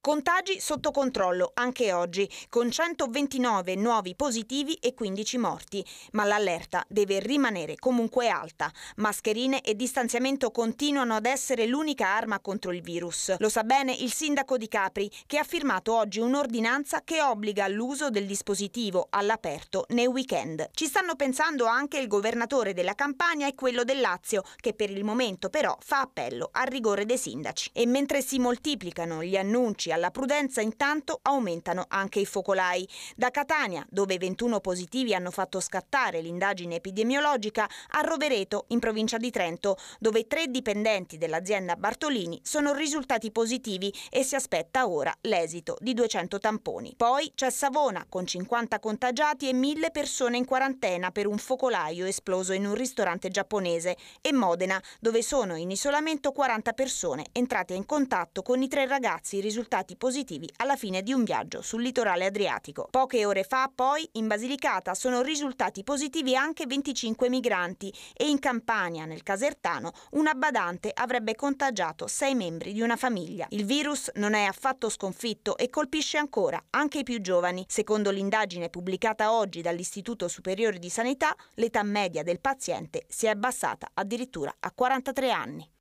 Contagi sotto controllo anche oggi, con 129 nuovi positivi e 15 morti, ma l'allerta deve rimanere comunque alta. Mascherine e distanziamento continuano ad essere l'unica arma contro il virus. Lo sa bene il sindaco di Capri, che ha firmato oggi un'ordinanza che obbliga l'uso del dispositivo all'aperto nei weekend. Ci stanno pensando anche il governatore della Campania e quello del Lazio, che per il momento però fa appello al rigore dei sindaci. E mentre si moltiplicano gli annunci 12 alla prudenza intanto aumentano anche i focolai. Da Catania, dove 21 positivi hanno fatto scattare l'indagine epidemiologica, a Rovereto, in provincia di Trento, dove tre dipendenti dell'azienda Bartolini sono risultati positivi e si aspetta ora l'esito di 200 tamponi. Poi c'è Savona, con 50 contagiati e 1000 persone in quarantena per un focolaio esploso in un ristorante giapponese, e Modena, dove sono in isolamento 40 persone entrate in contatto con i tre ragazzi risultati risultati positivi alla fine di un viaggio sul litorale adriatico. Poche ore fa, poi, in Basilicata sono risultati positivi anche 25 migranti e in Campania, nel Casertano, una badante avrebbe contagiato sei membri di una famiglia. Il virus non è affatto sconfitto e colpisce ancora anche i più giovani. Secondo l'indagine pubblicata oggi dall'Istituto Superiore di Sanità, l'età media del paziente si è abbassata addirittura a 43 anni.